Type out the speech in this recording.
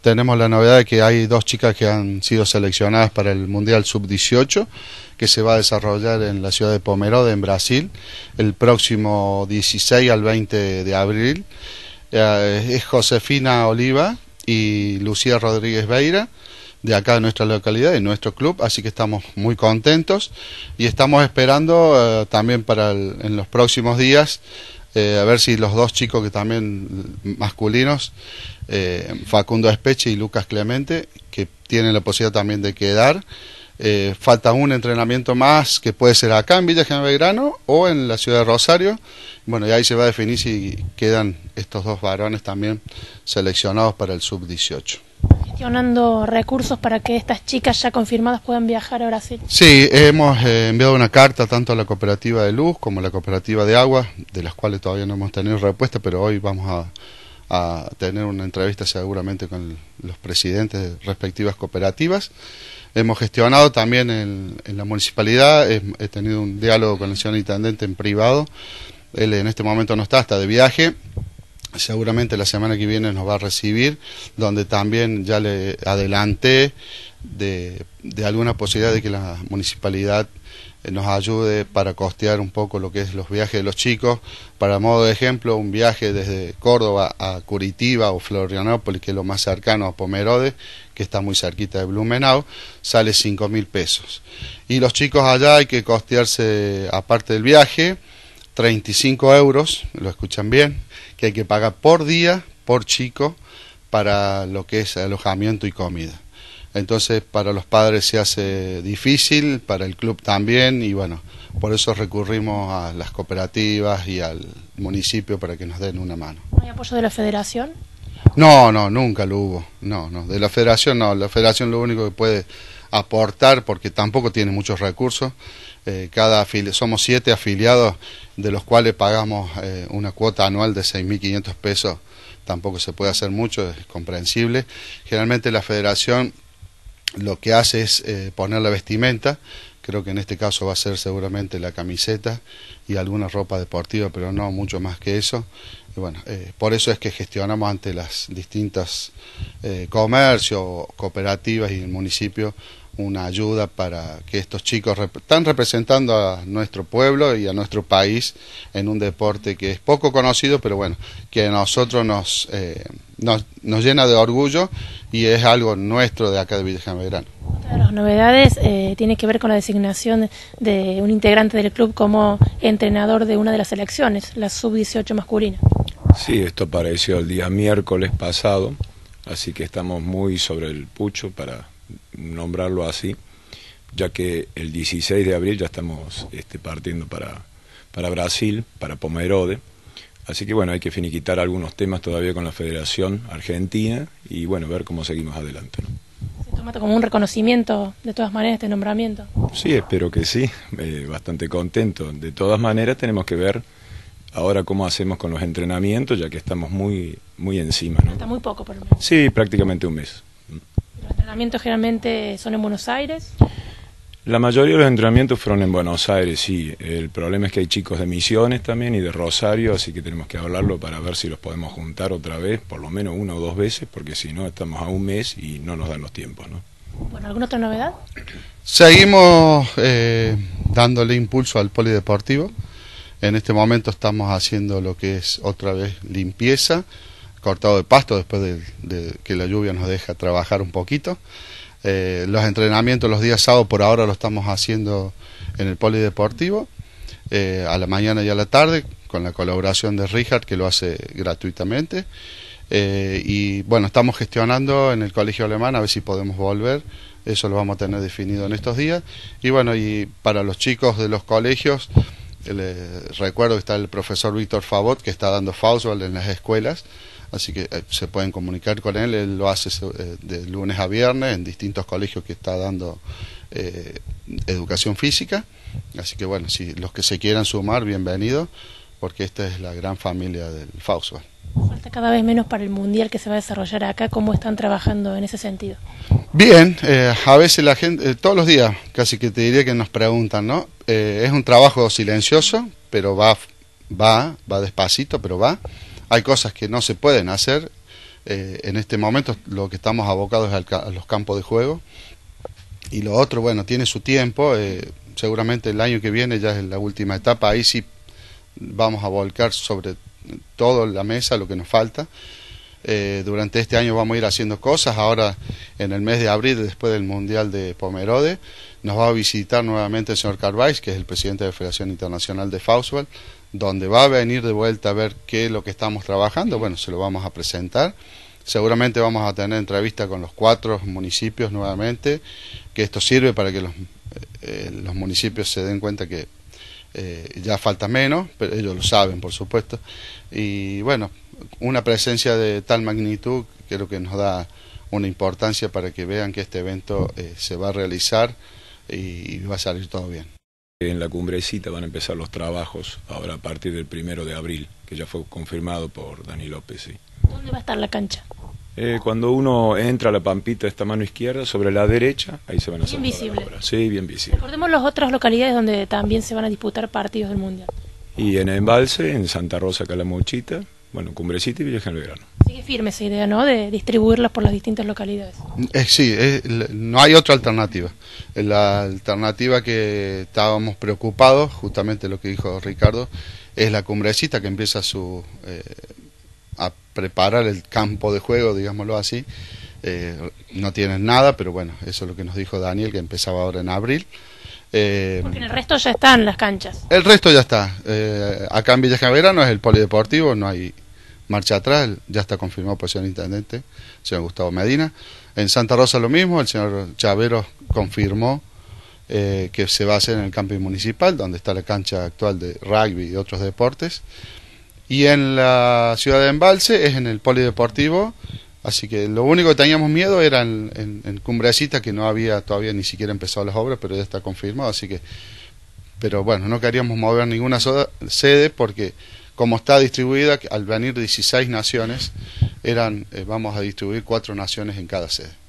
tenemos la novedad de que hay dos chicas que han sido seleccionadas para el Mundial Sub-18, que se va a desarrollar en la ciudad de Pomerode, en Brasil, el próximo 16 al 20 de abril. Eh, es Josefina Oliva y Lucía Rodríguez Beira de acá de nuestra localidad, de nuestro club, así que estamos muy contentos y estamos esperando eh, también para en los próximos días eh, a ver si los dos chicos que también eh, masculinos, eh, Facundo Espeche y Lucas Clemente, que tienen la posibilidad también de quedar. falta un entrenamiento más que puede ser acá en Villa General Belgrano o en la ciudad de Rosario. Bueno, y ahí se va a definir si quedan estos dos varones también seleccionados para el sub-18 gestionando recursos para que estas chicas ya confirmadas puedan viajar a Brasil? Sí, hemos eh, enviado una carta tanto a la cooperativa de luz como a la cooperativa de agua, de las cuales todavía no hemos tenido respuesta, pero hoy vamos a, tener una entrevista seguramente con los presidentes de respectivas cooperativas. Hemos gestionado también en, la municipalidad, he, he, tenido un diálogo con el señor intendente en privado, él en este momento no está, está de viaje, seguramente la semana que viene nos va a recibir, donde también ya le adelanté de, de alguna posibilidad de que la municipalidad eh, nos ayude para costear un poco lo que es los viajes de los chicos. Para modo de ejemplo, un viaje desde Córdoba a Curitiba o Florianópolis, que es lo más cercano a Pomerode, que está muy cerquita de Blumenau, sale cinco mil pesos. Y los chicos allá hay que costearse, aparte del viaje, 35 euros, lo escuchan bien, que hay que pagar por día, por chico, para lo que es alojamiento y comida. Entonces para los padres se hace difícil, para el club también, y bueno, por eso recurrimos a las cooperativas y al municipio para que nos den una mano. hay apoyo de la federación? No, no, nunca lo hubo. No, no, de la federación no. La federación lo único que puede aportar porque tampoco tiene muchos recursos. Eh, cada somos siete afiliados de los cuales pagamos eh, una cuota anual de 6.500 pesos. Tampoco se puede hacer mucho, es comprensible. Generalmente la federación lo que hace es eh, poner la vestimenta, creo que en este caso va a ser seguramente la camiseta y alguna ropa deportiva, pero no mucho más que eso. Y bueno, eh, por eso es que gestionamos ante las distintas eh, comercios, cooperativas y el municipio una ayuda para que estos chicos están representando a nuestro pueblo y a nuestro país en un deporte que es poco conocido, pero bueno, que a nosotros nos, eh, nos, llena de orgullo y es algo nuestro de acá de Villa Verano. de las novedades eh, tiene que ver con la designación de un integrante del club como entrenador de una de las selecciones, la sub-18 masculina. Sí, esto apareció el día miércoles pasado, así que estamos muy sobre el pucho para nombrarlo así, ya que el 16 de abril ya estamos este, partiendo para, para Brasil, para Pomerode, así que bueno, hay que finiquitar algunos temas todavía con la Federación Argentina y bueno, ver cómo seguimos adelante. ¿Se toma como un reconocimiento de todas maneras este nombramiento? Sí, espero que sí, eh, bastante contento. De todas maneras tenemos que ver Ahora, ¿cómo hacemos con los entrenamientos? Ya que estamos muy, muy encima. ¿no? Está muy poco, por lo menos. Sí, prácticamente un mes. ¿Los entrenamientos generalmente son en Buenos Aires? La mayoría de los entrenamientos fueron en Buenos Aires, sí. El problema es que hay chicos de Misiones también y de Rosario, así que tenemos que hablarlo para ver si los podemos juntar otra vez, por lo menos una o dos veces, porque si no estamos a un mes y no nos dan los tiempos, ¿no? Bueno, ¿alguna otra novedad? Seguimos eh, dándole impulso al polideportivo. En este momento estamos haciendo lo que es otra vez limpieza, cortado de pasto después de, que la lluvia nos deja trabajar un poquito. Eh, los entrenamientos los días sábados por ahora lo estamos haciendo en el polideportivo, eh, a la mañana y a la tarde, con la colaboración de Richard, que lo hace gratuitamente. Eh, y bueno, estamos gestionando en el colegio alemán a ver si podemos volver. Eso lo vamos a tener definido en estos días. Y bueno, y para los chicos de los colegios, eh, recuerdo que está el profesor Víctor Favot, que está dando Faustball en las escuelas, así que eh, se pueden comunicar con él. Él lo hace eh, de lunes a viernes en distintos colegios que está dando educación física. Así que bueno, si los que se quieran sumar, bienvenidos, porque esta es la gran familia del Faustball. Falta cada vez menos para el mundial que se va a desarrollar acá. ¿Cómo están trabajando en ese sentido? Bien, eh, a veces la gente, eh, todos los días casi que te diría que nos preguntan, ¿no? Eh, es un trabajo silencioso, pero va, va, va despacito, pero va. Hay cosas que no se pueden hacer. en este momento lo que estamos abocados es a los campos de juego. Y lo otro, bueno, tiene su tiempo. seguramente el año que viene ya es la última etapa. Ahí sí vamos a volcar sobre todo la mesa, lo que nos falta. Eh, durante este año vamos a ir haciendo cosas. Ahora, en el mes de abril, después del Mundial de Pomerode, nos va a visitar nuevamente el señor Carvajal, que es el presidente de la Federación Internacional de Fauswell... donde va a venir de vuelta a ver qué es lo que estamos trabajando. Bueno, se lo vamos a presentar. Seguramente vamos a tener entrevista con los cuatro municipios nuevamente, que esto sirve para que los, eh, eh, los municipios se den cuenta que eh, ya falta menos, pero ellos lo saben, por supuesto. Y bueno, una presencia de tal magnitud creo que nos da una importancia para que vean que este evento eh, se va a realizar y, va a salir todo bien. En la cumbrecita van a empezar los trabajos ahora a partir del primero de abril, que ya fue confirmado por Dani López. ¿Dónde va a estar la cancha? Eh, cuando uno entra a la pampita de esta mano izquierda, sobre la derecha, ahí se van a hacer. Bien Sí, bien Recordemos las otras localidades donde también se van a disputar partidos del Mundial. Y en Embalse, en Santa Rosa, Calamuchita, bueno, Cumbrecita y Villa Verano Sigue firme esa idea, ¿no?, de distribuirlas por las distintas localidades. Eh, sí, eh, no hay otra alternativa. La alternativa que estábamos preocupados, justamente lo que dijo Ricardo, es la Cumbrecita que empieza su a preparar el campo de juego, digámoslo así. Eh, no tienen nada, pero bueno, eso es lo que nos dijo Daniel, que empezaba ahora en abril. Eh, Porque el resto ya están las canchas. El resto ya está. Eh, acá en Villa Javera no es el polideportivo, no hay marcha atrás, ya está confirmado por el señor intendente, el señor Gustavo Medina. En Santa Rosa lo mismo, el señor Chavero confirmó que se va a hacer en el campo municipal, donde está la cancha actual de rugby y otros deportes. Y en la ciudad de Embalse es en el polideportivo. Así que lo único que teníamos miedo era en, Cumbrecita, que no había todavía ni siquiera empezado las obras, pero ya está confirmado. Así que, pero bueno, no queríamos mover ninguna sede porque como está distribuida, al venir 16 naciones, eran, eh, vamos a distribuir cuatro naciones en cada sede.